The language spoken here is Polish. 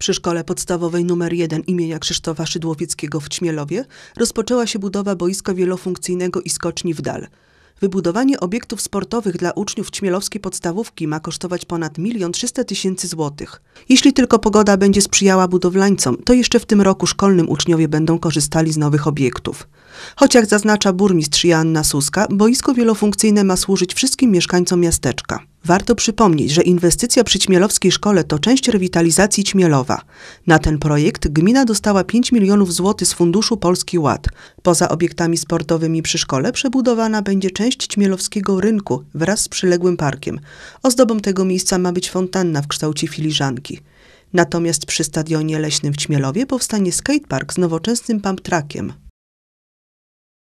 Przy szkole podstawowej nr 1 imienia Krzysztofa Szydłowieckiego w Ćmielowie rozpoczęła się budowa boiska wielofunkcyjnego i skoczni w dal. Wybudowanie obiektów sportowych dla uczniów Ćmielowskiej Podstawówki ma kosztować ponad 1 300 tysięcy złotych. Jeśli tylko pogoda będzie sprzyjała budowlańcom, to jeszcze w tym roku szkolnym uczniowie będą korzystali z nowych obiektów. Choć jak zaznacza burmistrz Joanna Suska, boisko wielofunkcyjne ma służyć wszystkim mieszkańcom miasteczka. Warto przypomnieć, że inwestycja przy Ćmielowskiej Szkole to część rewitalizacji Ćmielowa. Na ten projekt gmina dostała 5 milionów złotych z Funduszu Polski Ład. Poza obiektami sportowymi przy szkole przebudowana będzie część Ćmielowskiego Rynku wraz z przyległym parkiem. Ozdobą tego miejsca ma być fontanna w kształcie filiżanki. Natomiast przy stadionie leśnym w Ćmielowie powstanie skatepark z nowoczesnym pump trackiem.